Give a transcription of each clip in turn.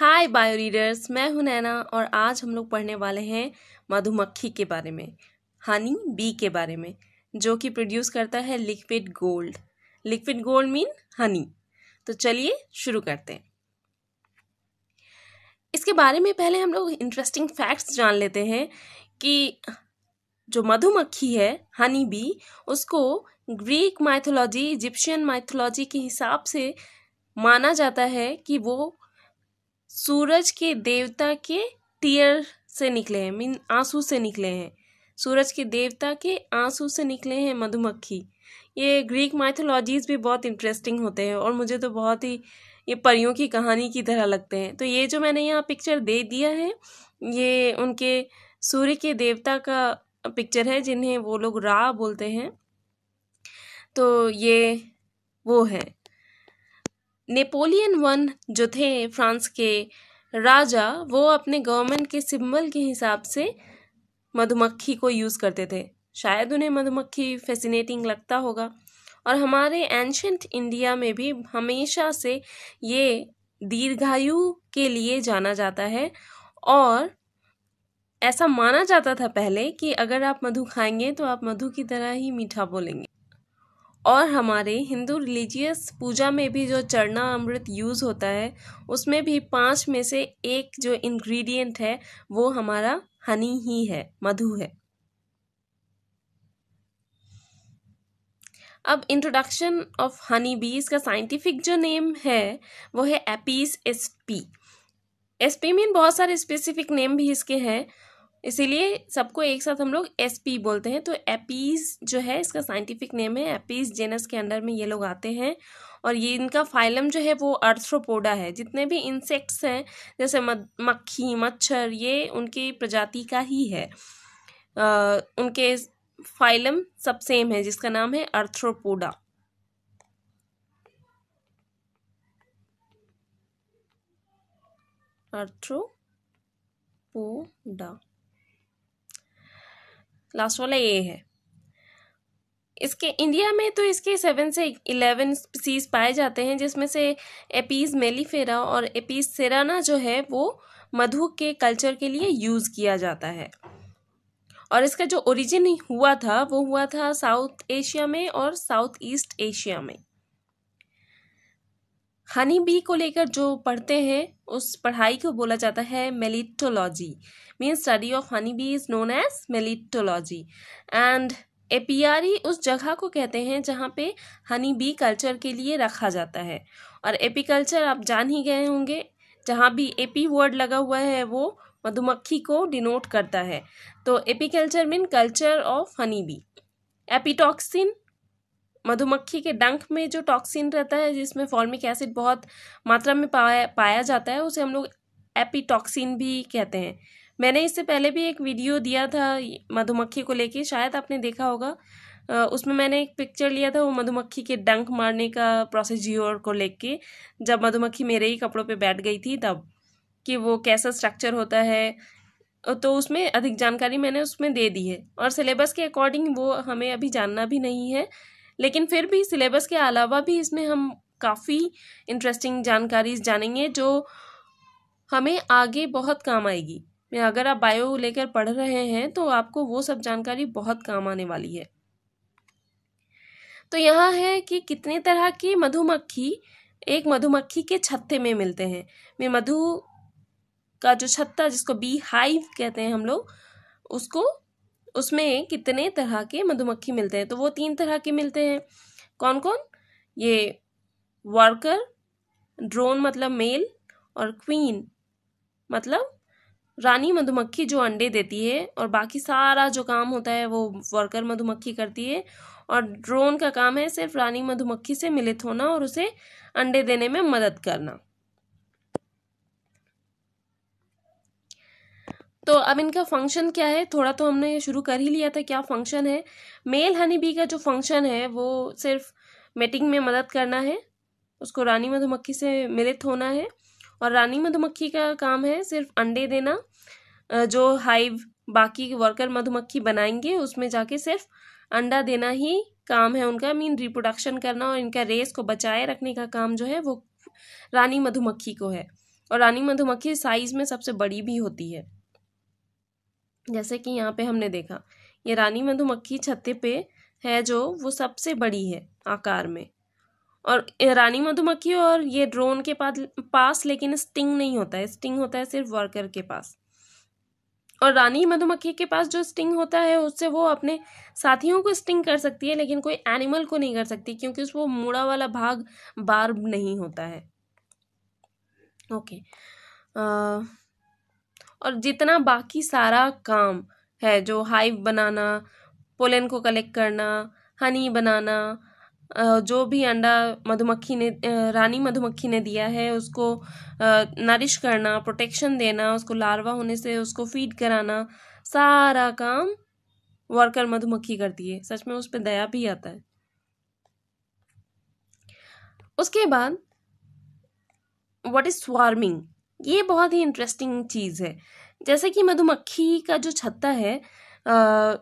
हाय bio readers मैं हूं नैना और आज हम लोग पढ़ने वाले हैं मधुमक्खी के बारे में हनी बी के बारे में जो कि प्रोड्यूस करता है liquid gold liquid gold mean honey तो चलिए शुरू करते हैं इसके बारे में पहले हम लोग इंटरेस्टिंग फैक्ट्स जान लेते हैं कि जो मधुमक्खी है हनी बी उसको ग्रीक माइथोलॉजी इजिप्शियन माइथोलॉजी के हिसाब से माना जाता है कि वो सूरज के देवता के टीयर से निकले हैं मीन आंसू से निकले हैं सूरज के देवता के आंसू से निकले हैं मधुमक्खी ये ग्रीक माइथोलॉजीज भी बहुत इंटरेस्टिंग होते हैं और मुझे तो बहुत ही ये परियों की कहानी की तरह लगते हैं तो ये जो मैंने यहाँ पिक्चर दे दिया है ये उनके सूर्य के देवता का पिक्चर है जिन्हें वो लोग रा बोलते हैं तो ये वो है नेपोलियन वन जो थे फ्रांस के राजा वो अपने गवर्नमेंट के सिंबल के हिसाब से मधुमक्खी को यूज़ करते थे शायद उन्हें मधुमक्खी फैसिनेटिंग लगता होगा और हमारे एंशंट इंडिया में भी हमेशा से ये दीर्घायु के लिए जाना जाता है और ऐसा माना जाता था पहले कि अगर आप मधु खाएंगे तो आप मधु की तरह ही मीठा बोलेंगे और हमारे हिंदू रिलीजियस पूजा में भी जो चरना अमृत यूज़ होता है उसमें भी पांच में से एक जो इंग्रेडिएंट है वो हमारा हनी ही है मधु है अब इंट्रोडक्शन ऑफ हनी बीज का साइंटिफिक जो नेम है वो है एपीस एसपी एसपी मीन बहुत सारे स्पेसिफिक नेम भी इसके हैं इसीलिए सबको एक साथ हम लोग एस पी बोलते हैं तो एपीज जो है इसका साइंटिफिक नेम है एपीज जेनस के अंडर में ये लोग आते हैं और ये इनका फाइलम जो है वो अर्थ्रोपोडा है जितने भी इंसेक्ट्स हैं जैसे मक्खी मच्छर ये उनकी प्रजाति का ही है आ, उनके फाइलम सब सेम है जिसका नाम है अर्थ्रोपोडा अर्थ्रोपोडा लास्ट वाला ए है इसके इंडिया में तो इसके सेवन से इलेवन स्पीसीज पाए जाते हैं जिसमें से एपीज मेलीफेरा और एपीज सेराना जो है वो मधु के कल्चर के लिए यूज़ किया जाता है और इसका जो ओरिजिन हुआ था वो हुआ था साउथ एशिया में और साउथ ईस्ट एशिया में हनी बी को लेकर जो पढ़ते हैं उस पढ़ाई को बोला जाता है melittology mean study of honey bee is known as melittology and apiary उस जगह को कहते हैं जहाँ पे हनी बी कल्चर के लिए रखा जाता है और एपीकल्चर आप जान ही गए होंगे जहाँ भी एपी वर्ड लगा हुआ है वो मधुमक्खी को डिनोट करता है तो apiculture mean culture of honey bee apitoxin मधुमक्खी के डंक में जो टॉक्सिन रहता है जिसमें फॉर्मिक एसिड बहुत मात्रा में पाया पाया जाता है उसे हम लोग एपिटॉक्सिन भी कहते हैं मैंने इससे पहले भी एक वीडियो दिया था मधुमक्खी को लेके शायद आपने देखा होगा उसमें मैंने एक पिक्चर लिया था वो मधुमक्खी के डंक मारने का प्रोसीज्योर को लेके जब मधुमक्खी मेरे ही कपड़ों पे बैठ गई थी तब कि वो कैसा स्ट्रक्चर होता है तो उसमें अधिक जानकारी मैंने उसमें दे दी है और सिलेबस के अकॉर्डिंग वो हमें अभी जानना भी नहीं है लेकिन फिर भी सिलेबस के अलावा भी इसमें हम काफ़ी इंटरेस्टिंग जानकारी जानेंगे जो हमें आगे बहुत काम आएगी मैं अगर आप बायो लेकर पढ़ रहे हैं तो आपको वो सब जानकारी बहुत काम आने वाली है तो यहाँ है कि कितने तरह की मधुमक्खी एक मधुमक्खी के छत्ते में मिलते हैं मैं मधु का जो छत्ता जिसको बी हाइव कहते हैं हम लोग उसको उसमें कितने तरह के मधुमक्खी मिलते हैं तो वो तीन तरह के मिलते हैं कौन कौन ये वर्कर ड्रोन मतलब मेल और क्वीन मतलब रानी मधुमक्खी जो अंडे देती है और बाकी सारा जो काम होता है वो वर्कर मधुमक्खी करती है और ड्रोन का काम है सिर्फ रानी मधुमक्खी से मिलित होना और उसे अंडे देने में मदद करना तो अब इनका फंक्शन क्या है थोड़ा तो हमने ये शुरू कर ही लिया था क्या फंक्शन है मेल हनी बी का जो फंक्शन है वो सिर्फ मेटिंग में मदद करना है उसको रानी मधुमक्खी से मिलित होना है और रानी मधुमक्खी का काम है सिर्फ अंडे देना जो हाइव बाकी वर्कर मधुमक्खी बनाएंगे उसमें जाके सिर्फ अंडा देना ही काम है उनका मीन रिप्रोडक्शन करना और इनका रेस को बचाए रखने का काम जो है वो रानी मधुमक्खी को है और रानी मधुमक्खी साइज में सबसे बड़ी भी होती है जैसे कि यहाँ पे हमने देखा ये रानी मधुमक्खी छत्ते पे है जो वो सबसे बड़ी है आकार में और रानी मधुमक्खी और ये ड्रोन के पास पास लेकिन स्टिंग नहीं होता है स्टिंग होता है सिर्फ वर्कर के पास और रानी मधुमक्खी के पास जो स्टिंग होता है उससे वो अपने साथियों को स्टिंग कर सकती है लेकिन कोई एनिमल को नहीं कर सकती क्योंकि उस वो मुड़ा वाला भाग बार्ब नहीं होता है ओके okay. uh... और जितना बाकी सारा काम है जो हाइव बनाना पोलन को कलेक्ट करना हनी बनाना जो भी अंडा मधुमक्खी ने रानी मधुमक्खी ने दिया है उसको नरिश करना प्रोटेक्शन देना उसको लार्वा होने से उसको फीड कराना सारा काम वर्कर मधुमक्खी करती है सच में उस पर दया भी आता है उसके बाद व्हाट इज स्वार्मिंग ये बहुत ही इंटरेस्टिंग चीज़ है जैसे कि मधुमक्खी का जो छत्ता है आ,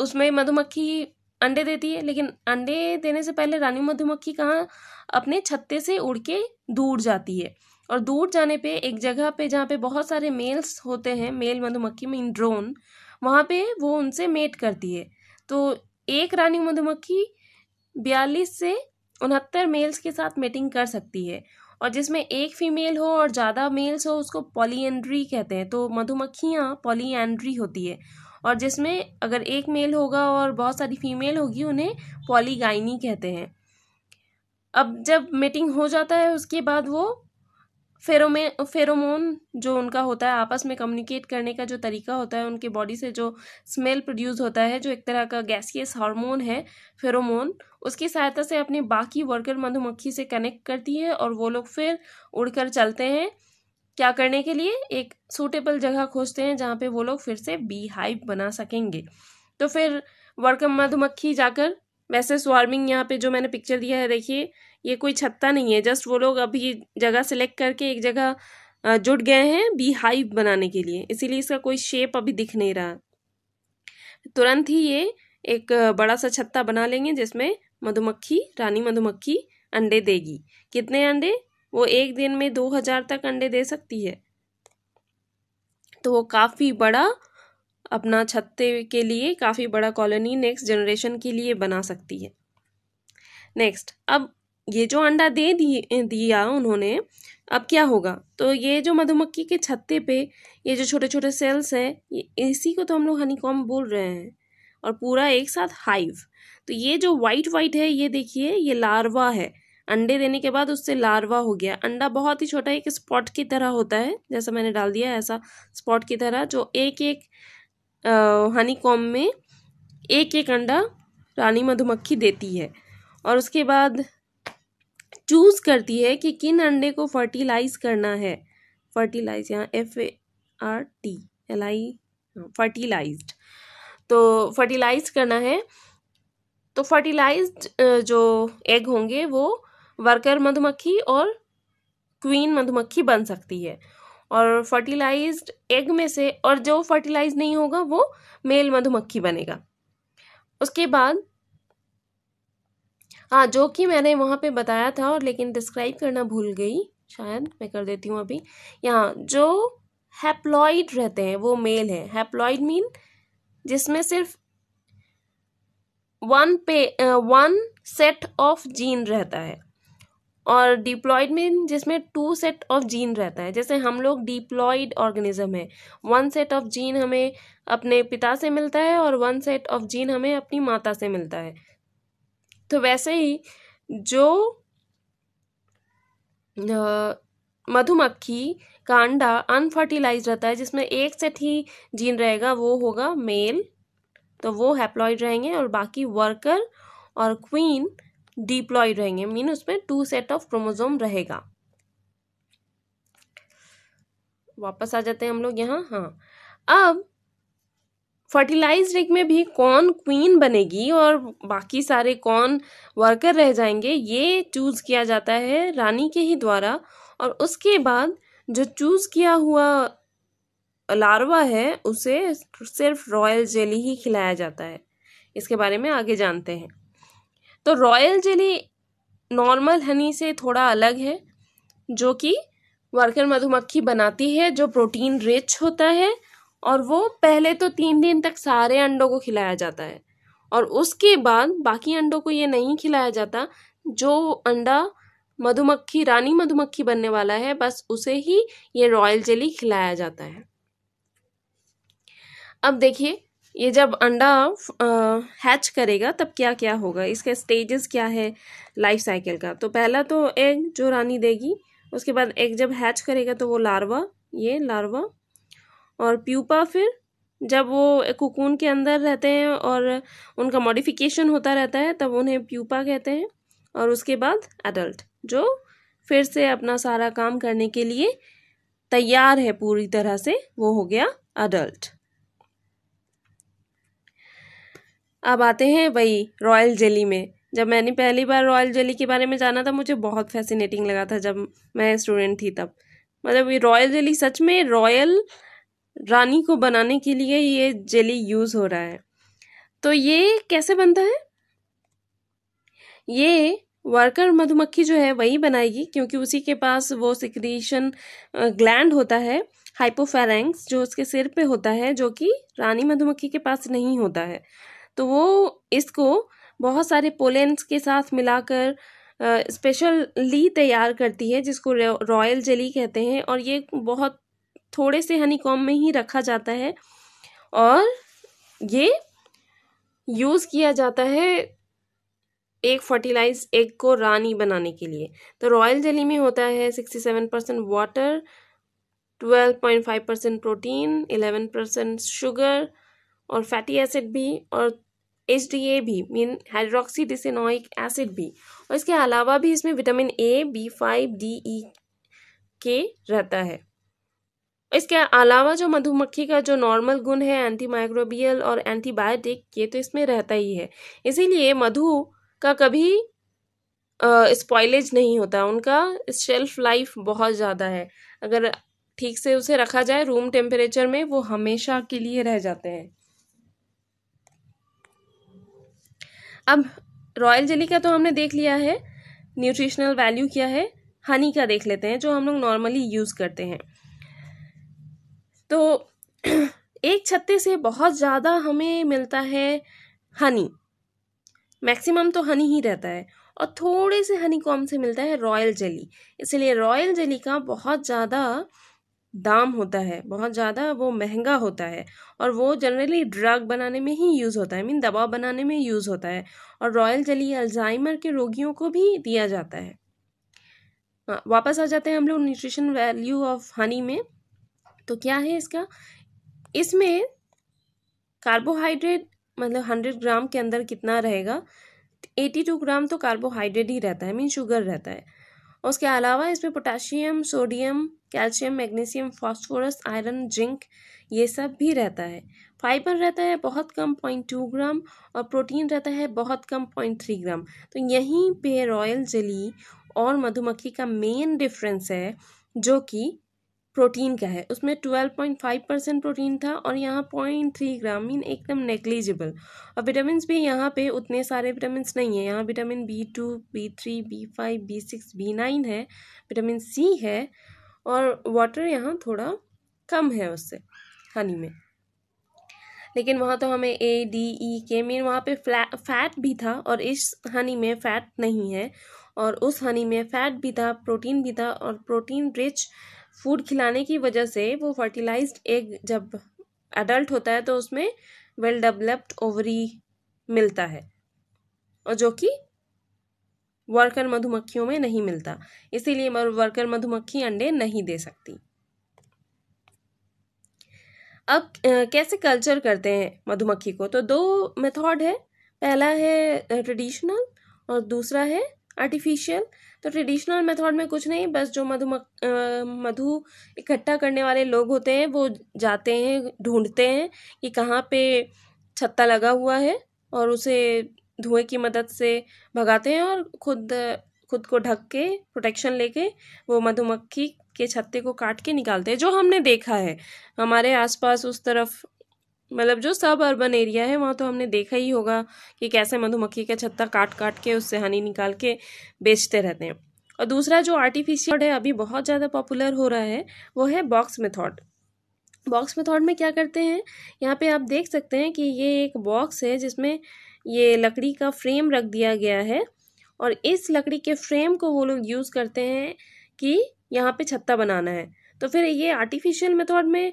उसमें मधुमक्खी अंडे देती है लेकिन अंडे देने से पहले रानी मधुमक्खी कहाँ अपने छत्ते से उड़ के दूर जाती है और दूर जाने पे एक जगह पे जहाँ पे बहुत सारे मेल्स होते हैं मेल मधुमक्खी मीन ड्रोन वहाँ पे वो उनसे मेट करती है तो एक रानी मधुमक्खी बयालीस से उनहत्तर मेल्स के साथ मेटिंग कर सकती है और जिसमें एक फीमेल हो और ज़्यादा मेल्स हो उसको पॉलीएंड्री कहते हैं तो मधुमक्खियाँ पॉलीएंड्री होती है और जिसमें अगर एक मेल होगा और बहुत सारी फीमेल होगी उन्हें पॉलीगाइनी कहते हैं अब जब मेटिंग हो जाता है उसके बाद वो फेरोमे फेरोमोन जो उनका होता है आपस में कम्युनिकेट करने का जो तरीका होता है उनके बॉडी से जो स्मेल प्रोड्यूस होता है जो एक तरह का गैसियस हार्मोन है फेरोमोन उसकी सहायता से अपने बाकी वर्कर मधुमक्खी से कनेक्ट करती है और वो लोग फिर उड़कर चलते हैं क्या करने के लिए एक सूटेबल जगह खोजते हैं जहाँ पर वो लोग फिर से बी हाइप बना सकेंगे तो फिर वर्कर मधुमक्खी जाकर वैसे स्वार्मिंग यहाँ पे जो मैंने पिक्चर दिया है देखिए ये कोई छत्ता नहीं है जस्ट वो लोग अभी जगह सेलेक्ट करके एक जगह जुट गए हैं बी हाइव बनाने के लिए इसीलिए इसका कोई शेप अभी दिख नहीं रहा तुरंत ही ये एक बड़ा सा छत्ता बना लेंगे जिसमें मधुमक्खी रानी मधुमक्खी अंडे देगी कितने अंडे वो एक दिन में दो हजार तक अंडे दे सकती है तो वो काफ़ी बड़ा अपना छत्ते के लिए काफ़ी बड़ा कॉलोनी नेक्स्ट जनरेशन के लिए बना सकती है नेक्स्ट अब ये जो अंडा दे दिया उन्होंने अब क्या होगा तो ये जो मधुमक्खी के छत्ते पे ये जो छोटे छोटे सेल्स हैं इसी को तो हम लोग हनीकॉम बोल रहे हैं और पूरा एक साथ हाइव तो ये जो वाइट वाइट है ये देखिए ये लार्वा है अंडे देने के बाद उससे लार्वा हो गया अंडा बहुत ही छोटा एक स्पॉट की तरह होता है जैसा मैंने डाल दिया ऐसा स्पॉट की तरह जो एक एक हनी कॉम में एक एक अंडा रानी मधुमक्खी देती है और उसके बाद चूज़ करती है कि किन अंडे को फर्टिलाइज करना है फर्टिलाइज यहाँ F A R T L I fertilize तो फर्टिलाइज करना है तो फर्टिलाइज जो एग होंगे वो वर्कर मधुमक्खी और क्वीन मधुमक्खी बन सकती है और फर्टिलाइज्ड एग में से और जो फर्टिलाइज नहीं होगा वो मेल मधुमक्खी बनेगा उसके बाद हाँ जो कि मैंने वहाँ पे बताया था और लेकिन डिस्क्राइब करना भूल गई शायद मैं कर देती हूँ अभी यहाँ जो हैप्लॉइड रहते हैं वो मेल है हैप्लॉइड मीन जिसमें सिर्फ वन पे वन सेट ऑफ जीन रहता है और डिप्लॉयड में जिसमें टू सेट ऑफ जीन रहता है जैसे हम लोग डिप्लॉयड ऑर्गेनिज्म है वन सेट ऑफ जीन हमें अपने पिता से मिलता है और वन सेट ऑफ जीन हमें अपनी माता से मिलता है तो वैसे ही जो मधुमक्खी का अंडा अनफर्टिलाइज रहता है जिसमें एक सेट ही जीन रहेगा वो होगा मेल तो वो हैप्लॉइड रहेंगे और बाकी वर्कर और क्वीन डिप्लॉय रहेंगे मीन उसमें टू सेट ऑफ क्रोमोजोम रहेगा वापस आ जाते हैं हम लोग यहाँ हाँ अब फर्टिलाइज एग में भी कौन क्वीन बनेगी और बाकी सारे कौन वर्कर रह जाएंगे ये चूज़ किया जाता है रानी के ही द्वारा और उसके बाद जो चूज़ किया हुआ लार्वा है उसे सिर्फ रॉयल जेली ही खिलाया जाता है इसके बारे में आगे जानते हैं तो रॉयल जेली नॉर्मल हनी से थोड़ा अलग है जो कि वर्कर मधुमक्खी बनाती है जो प्रोटीन रिच होता है और वो पहले तो तीन दिन तक सारे अंडों को खिलाया जाता है और उसके बाद बाकी अंडों को ये नहीं खिलाया जाता जो अंडा मधुमक्खी रानी मधुमक्खी बनने वाला है बस उसे ही ये रॉयल जेली खिलाया जाता है अब देखिए ये जब अंडा हैच करेगा तब क्या क्या होगा इसका स्टेजेस क्या है लाइफ साइकिल का तो पहला तो एग जो रानी देगी उसके बाद एग जब हैच करेगा तो वो लार्वा ये लार्वा और प्यूपा फिर जब वो कुकून के अंदर रहते हैं और उनका मॉडिफिकेशन होता रहता है तब उन्हें प्यूपा कहते हैं और उसके बाद एडल्ट जो फिर से अपना सारा काम करने के लिए तैयार है पूरी तरह से वो हो गया अडल्ट अब आते हैं वही रॉयल जेली में जब मैंने पहली बार रॉयल जेली के बारे में जाना था मुझे बहुत फैसिनेटिंग लगा था जब मैं स्टूडेंट थी तब मतलब ये रॉयल जेली सच में रॉयल रानी को बनाने के लिए ये जेली यूज़ हो रहा है तो ये कैसे बनता है ये वर्कर मधुमक्खी जो है वही बनाएगी क्योंकि उसी के पास वो सिक्रीशन ग्लैंड होता है हाइपोफेरेंक्स जो उसके सिर पे होता है जो कि रानी मधुमक्खी के पास नहीं होता है तो वो इसको बहुत सारे पोलेंस के साथ मिलाकर ली तैयार करती है जिसको रॉयल जेली कहते हैं और ये बहुत थोड़े से हनीकॉम में ही रखा जाता है और ये यूज़ किया जाता है एक फर्टिलाइज एग को रानी बनाने के लिए तो रॉयल जेली में होता है sixty seven percent water twelve point five percent protein eleven percent sugar और फैटी एसिड भी और एच डी ए भी मीन हाइड्रोक्सी डिसनोइक एसिड भी और इसके अलावा भी इसमें vitamin A B five D E K रहता है इसके अलावा जो मधुमक्खी का जो नॉर्मल गुण है एंटीमाइक्रोबियल और एंटीबायोटिक ये तो इसमें रहता ही है इसीलिए मधु का कभी स्पॉयलेज नहीं होता उनका शेल्फ लाइफ बहुत ज़्यादा है अगर ठीक से उसे रखा जाए रूम टेम्परेचर में वो हमेशा के लिए रह जाते हैं अब रॉयल जेली का तो हमने देख लिया है न्यूट्रिशनल वैल्यू क्या है हनी का देख लेते हैं जो हम लोग नॉर्मली यूज़ करते हैं तो एक छत्ते से बहुत ज़्यादा हमें मिलता है हनी मैक्सिमम तो हनी ही रहता है और थोड़े से हनी कॉम से मिलता है रॉयल जेली इसलिए रॉयल जेली का बहुत ज़्यादा दाम होता है बहुत ज़्यादा वो महंगा होता है और वो जनरली ड्रग बनाने में ही यूज़ होता है मीन दवा बनाने में यूज़ होता है और रॉयल जली अल्जाइमर के रोगियों को भी दिया जाता है हाँ वापस आ जाते हैं हम लोग न्यूट्रिशन वैल्यू ऑफ हनी में तो क्या है इसका इसमें कार्बोहाइड्रेट मतलब हंड्रेड ग्राम के अंदर कितना रहेगा एटी टू ग्राम तो कार्बोहाइड्रेट ही रहता है मीन शुगर रहता है उसके अलावा इसमें potassium sodium calcium magnesium phosphorus iron zinc ये सब भी रहता है फाइबर रहता है बहुत कम पॉइंट टू ग्राम और प्रोटीन रहता है बहुत कम पॉइंट थ्री ग्राम तो यहीं पे रॉयल जली और मधुमक्खी का मेन डिफरेंस है जो कि प्रोटीन का है उसमें twelve point five percent protein था और यहाँ पॉइंट थ्री ग्राम मीन एकदम नेग्लिजिबल और विटामिन भी यहाँ पे उतने सारे विटामिन नहीं है यहाँ vitamin B two B three B five B six B nine है विटामिन सी है और वाटर यहाँ थोड़ा कम है उससे हनी में लेकिन वहाँ तो हमें ए डी ई के मीन वहाँ पे फैट भी था और इस हनी में फैट नहीं है और उस हनी में फैट भी था प्रोटीन भी था और प्रोटीन रिच फूड खिलाने की वजह से वो फर्टिलाइज्ड एग जब एडल्ट होता है तो उसमें वेल डेवलप्ड ओवरी मिलता है और जो कि वर्कर मधुमक्खियों में नहीं मिलता इसीलिए वर्कर मधुमक्खी अंडे नहीं दे सकती अब कैसे कल्चर करते हैं मधुमक्खी को तो दो मेथड है पहला है ट्रेडिशनल और दूसरा है आर्टिफिशियल तो ट्रेडिशनल मेथड में कुछ नहीं बस जो मधु मधु इकट्ठा करने वाले लोग होते हैं वो जाते हैं ढूंढते हैं कि कहाँ पे छत्ता लगा हुआ है और उसे धुएं की मदद से भगाते हैं और खुद खुद को ढक के प्रोटेक्शन लेके वो मधुमक्खी के छत्ते को काट के निकालते हैं जो हमने देखा है हमारे आसपास उस तरफ मतलब जो सब अर्बन एरिया है वहाँ तो हमने देखा ही होगा कि कैसे मधुमक्खी का छत्ता काट काट के उससे हनी निकाल के बेचते रहते हैं और दूसरा जो आर्टिफिशियल है अभी बहुत ज़्यादा पॉपुलर हो रहा है वो है बॉक्स मेथड बॉक्स मेथड में क्या करते हैं यहाँ पे आप देख सकते हैं कि ये एक बॉक्स है जिसमें ये लकड़ी का फ्रेम रख दिया गया है और इस लकड़ी के फ्रेम को वो लोग यूज़ करते हैं कि यहाँ पे छत्ता बनाना है तो फिर ये आर्टिफिशियल मेथड में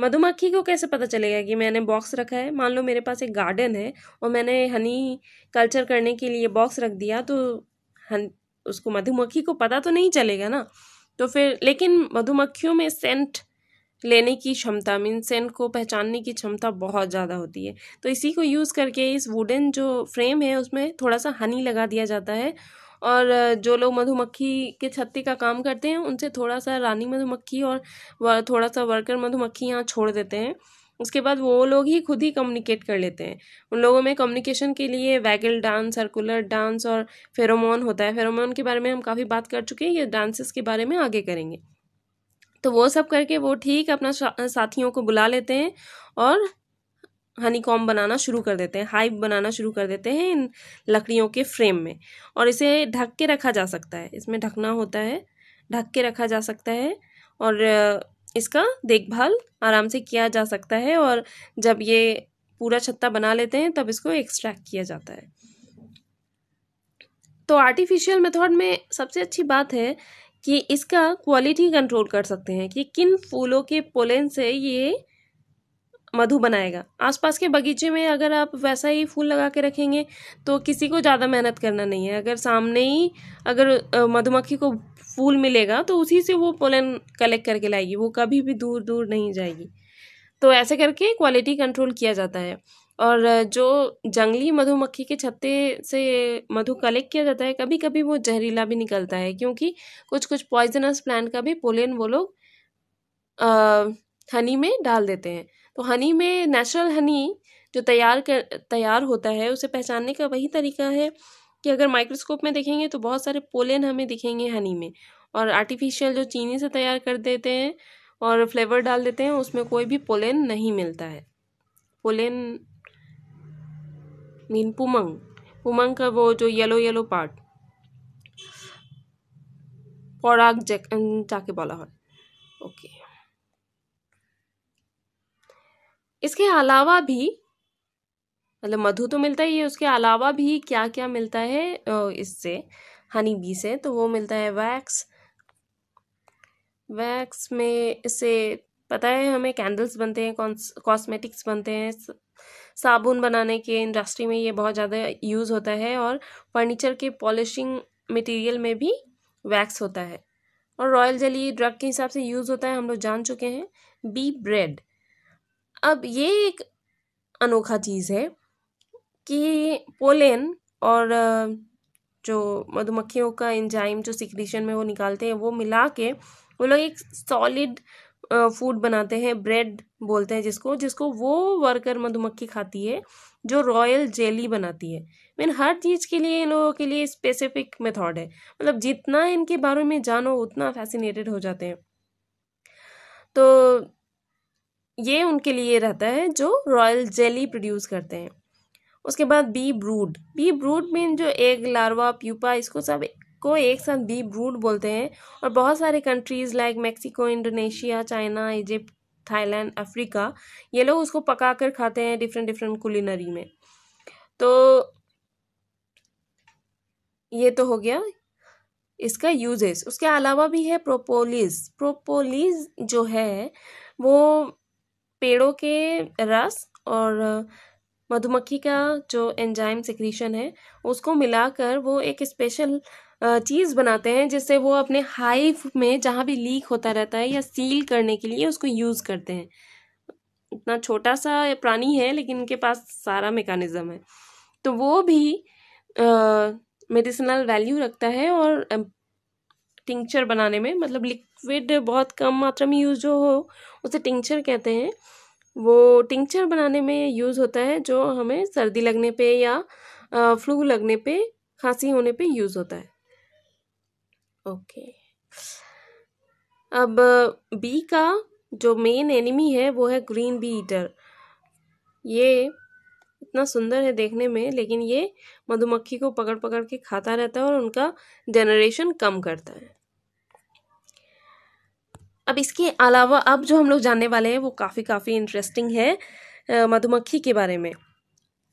मधुमक्खी को कैसे पता चलेगा कि मैंने बॉक्स रखा है मान लो मेरे पास एक गार्डन है और मैंने हनी कल्चर करने के लिए बॉक्स रख दिया तो हन उसको मधुमक्खी को पता तो नहीं चलेगा ना तो फिर लेकिन मधुमक्खियों में सेंट लेने की क्षमता मीन सेंट को पहचानने की क्षमता बहुत ज़्यादा होती है तो इसी को यूज़ करके इस वुडन जो फ्रेम है उसमें थोड़ा सा हनी लगा दिया जाता है और जो लोग मधुमक्खी के छत्ते का काम करते हैं उनसे थोड़ा सा रानी मधुमक्खी और थोड़ा सा वर्कर मधुमक्खी यहाँ छोड़ देते हैं उसके बाद वो लोग ही खुद ही कम्युनिकेट कर लेते हैं उन लोगों में कम्युनिकेशन के लिए वैगल डांस सर्कुलर डांस और फेरोमोन होता है फेरोमोन के बारे में हम काफ़ी बात कर चुके हैं ये डांसेस के बारे में आगे करेंगे तो वो सब करके वो ठीक अपना साथियों को बुला लेते हैं और हनी कॉम बनाना शुरू कर देते हैं हाइप बनाना शुरू कर देते हैं इन लकड़ियों के फ्रेम में और इसे ढक के रखा जा सकता है इसमें ढकना होता है ढक के रखा जा सकता है और इसका देखभाल आराम से किया जा सकता है और जब ये पूरा छत्ता बना लेते हैं तब इसको एक्सट्रैक्ट किया जाता है तो आर्टिफिशियल मेथड में सबसे अच्छी बात है कि इसका क्वालिटी कंट्रोल कर सकते हैं कि किन फूलों के पोलेन से ये मधु बनाएगा आसपास के बगीचे में अगर आप वैसा ही फूल लगा के रखेंगे तो किसी को ज़्यादा मेहनत करना नहीं है अगर सामने ही अगर मधुमक्खी को फूल मिलेगा तो उसी से वो पोलन कलेक्ट करके लाएगी वो कभी भी दूर दूर नहीं जाएगी तो ऐसे करके क्वालिटी कंट्रोल किया जाता है और जो जंगली मधुमक्खी के छत्ते से मधु कलेक्ट किया जाता है कभी कभी वो जहरीला भी निकलता है क्योंकि कुछ कुछ पॉइजनस प्लांट का भी पोलन वो लोग हनी में डाल देते हैं तो हनी में नेचुरल हनी जो तैयार कर तैयार होता है उसे पहचानने का वही तरीका है कि अगर माइक्रोस्कोप में देखेंगे तो बहुत सारे पोलन हमें दिखेंगे हनी में और आर्टिफिशियल जो चीनी से तैयार कर देते हैं और फ्लेवर डाल देते हैं उसमें कोई भी पोलन नहीं मिलता है पोलन मीन पुमंग पुमंग का वो जो येलो येलो पार्ट পরাগ যাকে बोला ओके okay. इसके अलावा भी मतलब मधु तो मिलता ही है उसके अलावा भी क्या क्या मिलता है इससे हनी बी से तो वो मिलता है वैक्स वैक्स में इससे पता है हमें कैंडल्स बनते हैं कॉस्मेटिक्स बनते हैं साबुन बनाने के इंडस्ट्री में ये बहुत ज़्यादा यूज़ होता है और फर्नीचर के पॉलिशिंग मटेरियल में भी वैक्स होता है और रॉयल जेली ड्रग के हिसाब से यूज़ होता है हम लोग जान चुके हैं बी ब्रेड अब ये एक अनोखा चीज़ है कि पोलेन और जो मधुमक्खियों का एंजाइम जो सिक्रीशन में वो निकालते हैं वो मिला के वो लोग एक सॉलिड फूड बनाते हैं ब्रेड बोलते हैं जिसको जिसको वो वर्कर मधुमक्खी खाती है जो रॉयल जेली बनाती है मीन हर चीज़ के लिए इन लोगों के लिए स्पेसिफिक मेथड है मतलब जितना इनके बारे में जानो उतना फैसिनेटेड हो जाते हैं तो ये उनके लिए रहता है जो रॉयल जेली प्रोड्यूस करते हैं उसके बाद bee brood bee brood mean जो एग लार्वा प्यूपा इसको सब को एक साथ बी ब्रूड बोलते हैं और बहुत सारे countries like Mexico Indonesia China Egypt Thailand Africa ये लोग उसको पका कर खाते हैं डिफरेंट डिफरेंट कुलिनरी में तो ये तो हो गया इसका यूजेस उसके अलावा भी है प्रोपोलिस प्रोपोलिस जो है वो पेड़ों के रस और मधुमक्खी का जो एंजाइम सिक्रीशन है उसको मिलाकर वो एक स्पेशल चीज़ बनाते हैं जिससे वो अपने हाइव में जहाँ भी लीक होता रहता है या सील करने के लिए उसको यूज़ करते हैं इतना छोटा सा प्राणी है लेकिन उनके पास सारा मेकानिज़म है तो वो भी मेडिसिनल वैल्यू रखता है और टिंक्चर बनाने में मतलब लिक्विड बहुत कम मात्रा में यूज़ जो हो उसे टिंक्चर कहते हैं वो टिंक्चर बनाने में यूज़ होता है जो हमें सर्दी लगने पे या फ्लू लगने पे खांसी होने पे यूज़ होता है ओके अब बी का जो मेन एनिमी है वो है ग्रीन बी ईटर ये इतना सुंदर है देखने में लेकिन ये मधुमक्खी को पकड़ पकड़ के खाता रहता है और उनका जनरेशन कम करता है अब इसके अलावा अब जो हम लोग जानने वाले हैं वो काफ़ी काफ़ी इंटरेस्टिंग है मधुमक्खी के बारे में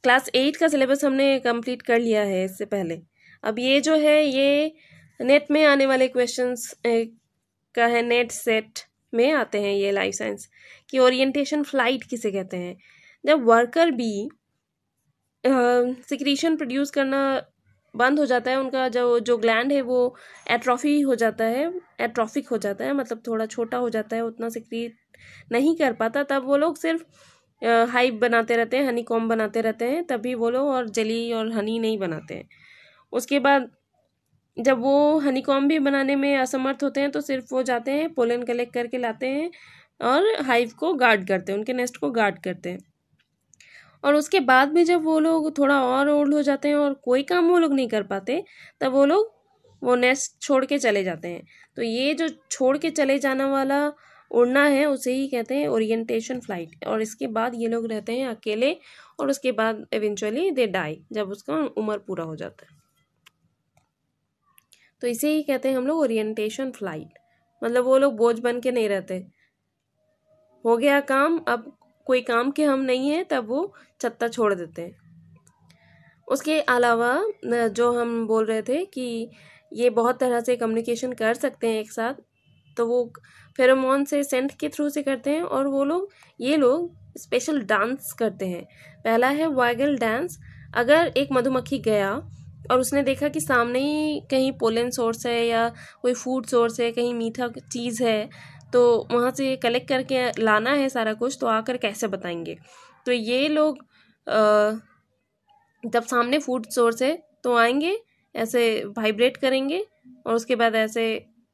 क्लास एट का सिलेबस हमने कंप्लीट कर लिया है इससे पहले अब ये जो है ये नेट में आने वाले क्वेश्चंस का है नेट सेट में आते हैं ये लाइफ साइंस कि ओरिएंटेशन फ्लाइट किसे कहते हैं जब वर्कर बी सिक्रीशन प्रोड्यूस करना बंद हो जाता है उनका जो जो ग्लैंड है वो एट्रॉफी हो जाता है एट्रॉफिक हो जाता है मतलब थोड़ा छोटा हो जाता है उतना सिक्रीट नहीं कर पाता तब वो लोग सिर्फ हाइप बनाते रहते हैं हनी कॉम बनाते रहते हैं तभी वो लोग और जली और हनी नहीं बनाते हैं उसके बाद जब वो हनी कॉम भी बनाने में असमर्थ होते हैं तो सिर्फ वो जाते हैं पोलन कलेक्ट करके लाते हैं और हाइव को गार्ड करते हैं उनके नेस्ट को गार्ड करते हैं और उसके बाद में जब वो लोग थोड़ा और ओल्ड हो जाते हैं और कोई काम वो लोग नहीं कर पाते तब वो लोग वो नेस्ट छोड़ के चले जाते हैं तो ये जो छोड़ के चले जाने वाला उड़ना है उसे ही कहते हैं ओरिएंटेशन फ्लाइट और इसके बाद ये लोग रहते हैं अकेले और उसके बाद एवेंचुअली दे डाई जब उसका उम्र पूरा हो जाता है तो इसे ही कहते हैं हम लोग ओरिएंटेशन फ्लाइट मतलब वो लोग बोझ बन के नहीं रहते हो गया काम अब कोई काम के हम नहीं हैं तब वो छत्ता छोड़ देते हैं उसके अलावा जो हम बोल रहे थे कि ये बहुत तरह से कम्युनिकेशन कर सकते हैं एक साथ तो वो फेरोमोन से सेंट के थ्रू से करते हैं और वो लोग ये लोग स्पेशल डांस करते हैं पहला है वाइगल डांस अगर एक मधुमक्खी गया और उसने देखा कि सामने ही कहीं पोलन सोर्स है या कोई फूड सोर्स है कहीं मीठा चीज़ है तो वहाँ से कलेक्ट करके लाना है सारा कुछ तो आकर कैसे बताएंगे तो ये लोग जब सामने फूड सोर्स है तो आएंगे ऐसे वाइब्रेट करेंगे और उसके बाद ऐसे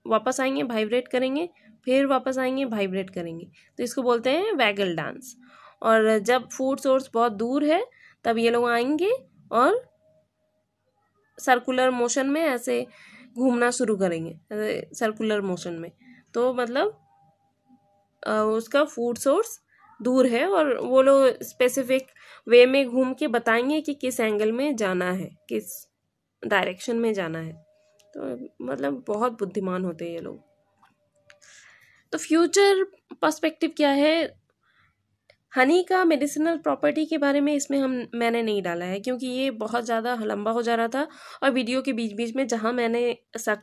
वापस आएंगे वाइब्रेट करेंगे फिर वापस आएंगे वाइब्रेट करेंगे तो इसको बोलते हैं वैगल डांस और जब फूड सोर्स बहुत दूर है तब ये लोग आएंगे और सर्कुलर मोशन में ऐसे घूमना शुरू करेंगे सर्कुलर मोशन में तो मतलब उसका फूड सोर्स दूर है और वो लोग स्पेसिफिक वे में घूम के बताएंगे कि किस एंगल में जाना है किस डायरेक्शन में जाना है तो मतलब बहुत बुद्धिमान होते हैं ये लोग तो फ्यूचर पर्सपेक्टिव क्या है हनी का मेडिसिनल प्रॉपर्टी के बारे में इसमें हम मैंने नहीं डाला है क्योंकि ये बहुत ज़्यादा लंबा हो जा रहा था और वीडियो के बीच बीच में जहाँ मैंने सक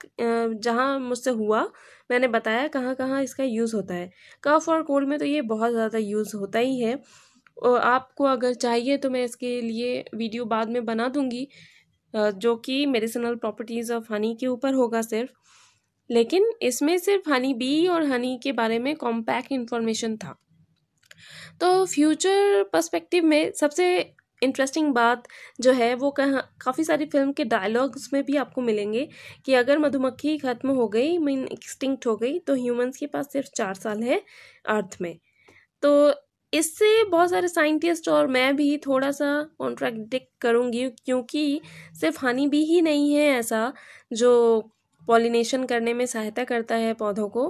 जहाँ मुझसे हुआ मैंने बताया कहाँ कहाँ इसका यूज़ होता है कफ़ और कोल्ड में तो ये बहुत ज़्यादा यूज़ होता ही है और आपको अगर चाहिए तो मैं इसके लिए वीडियो बाद में बना दूँगी जो कि मेडिसिनल प्रॉपर्टीज़ ऑफ हनी के ऊपर होगा सिर्फ लेकिन इसमें सिर्फ हनी बी और हनी के बारे में कॉम्पैक्ट इन्फॉर्मेशन था तो फ्यूचर पर्सपेक्टिव में सबसे इंटरेस्टिंग बात जो है वो कहाँ काफ़ी सारी फिल्म के डायलॉग्स में भी आपको मिलेंगे कि अगर मधुमक्खी ख़त्म हो गई मीन एक्सटिंक्ट हो गई तो ह्यूमंस के पास सिर्फ चार साल है अर्थ में तो इससे बहुत सारे साइंटिस्ट और मैं भी थोड़ा सा कॉन्ट्रैक्ट करूँगी क्योंकि सिर्फ हनी भी ही नहीं है ऐसा जो पॉलिनेशन करने में सहायता करता है पौधों को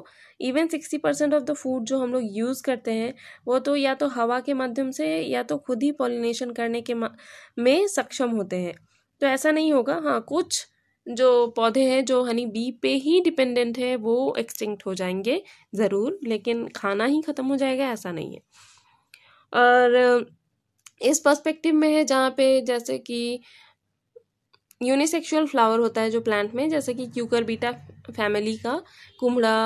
even sixty percent of the food जो हम लोग यूज़ करते हैं वो तो या तो हवा के माध्यम से या तो खुद ही पॉलिनेशन करने के में सक्षम होते हैं तो ऐसा नहीं होगा हाँ कुछ जो पौधे हैं जो हनी बी पे ही डिपेंडेंट है वो एक्सटिंक्ट हो जाएंगे ज़रूर लेकिन खाना ही ख़त्म हो जाएगा ऐसा नहीं है और इस पर्सपेक्टिव में है जहाँ पे जैसे कि यूनिसेक्सुअल फ्लावर होता है जो प्लांट में जैसे कि क्यूकर बीटा फैमिली का कुमड़ा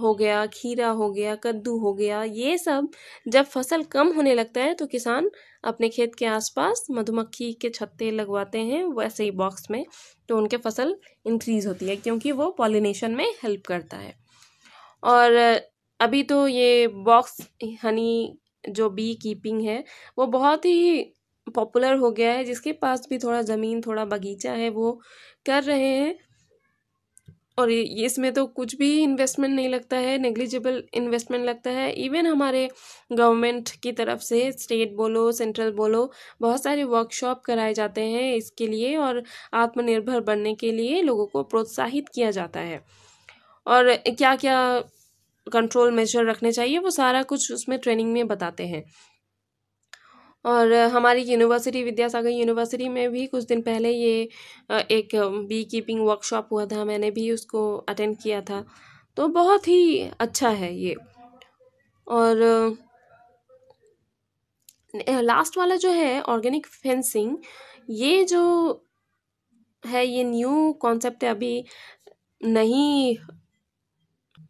हो गया खीरा हो गया कद्दू हो गया ये सब जब फसल कम होने लगता है तो किसान अपने खेत के आसपास मधुमक्खी के छत्ते लगवाते हैं वैसे ही बॉक्स में तो उनके फसल इंक्रीज़ होती है क्योंकि वो पॉलिनेशन में हेल्प करता है और अभी तो ये बॉक्स हनी जो बी कीपिंग है वो बहुत ही पॉपुलर हो गया है जिसके पास भी थोड़ा ज़मीन थोड़ा बगीचा है वो कर रहे हैं और ये इसमें तो कुछ भी इन्वेस्टमेंट नहीं लगता है नेग्लिजिबल इन्वेस्टमेंट लगता है इवन हमारे गवर्नमेंट की तरफ से स्टेट बोलो सेंट्रल बोलो बहुत सारे वर्कशॉप कराए जाते हैं इसके लिए और आत्मनिर्भर बनने के लिए लोगों को प्रोत्साहित किया जाता है और क्या क्या कंट्रोल मेजर रखने चाहिए वो सारा कुछ उसमें ट्रेनिंग में बताते हैं और हमारी यूनिवर्सिटी विद्यासागर यूनिवर्सिटी में भी कुछ दिन पहले ये एक बी कीपिंग वर्कशॉप हुआ था मैंने भी उसको अटेंड किया था तो बहुत ही अच्छा है ये और लास्ट वाला जो है ऑर्गेनिक फेंसिंग ये जो है ये न्यू कॉन्सेप्ट है अभी नहीं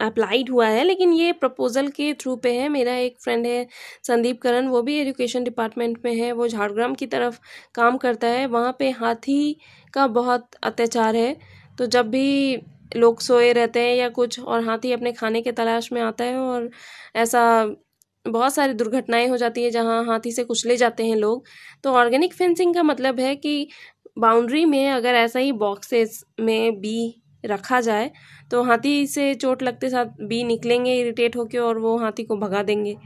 अप्लाइड हुआ है लेकिन ये प्रपोज़ल के थ्रू पे है मेरा एक फ्रेंड है संदीप करण वो भी एजुकेशन डिपार्टमेंट में है वो झाड़ग्राम की तरफ काम करता है वहाँ पे हाथी का बहुत अत्याचार है तो जब भी लोग सोए रहते हैं या कुछ और हाथी अपने खाने के तलाश में आता है और ऐसा बहुत सारी दुर्घटनाएं हो जाती है जहाँ हाथी से कुचले जाते हैं लोग तो ऑर्गेनिक फेंसिंग का मतलब है कि बाउंड्री में अगर ऐसा ही बॉक्सेस में बी रखा जाए तो हाथी से चोट लगते साथ बी निकलेंगे इरिटेट होके और वो हाथी को भगा देंगे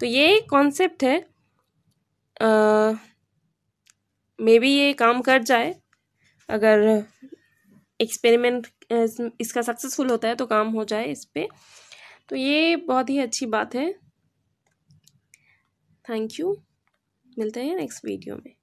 तो ये कॉन्सेप्ट है मे बी ये काम कर जाए अगर एक्सपेरिमेंट इसका सक्सेसफुल होता है तो काम हो जाए इस पर तो ये बहुत ही अच्छी बात है थैंक यू मिलते हैं नेक्स्ट वीडियो में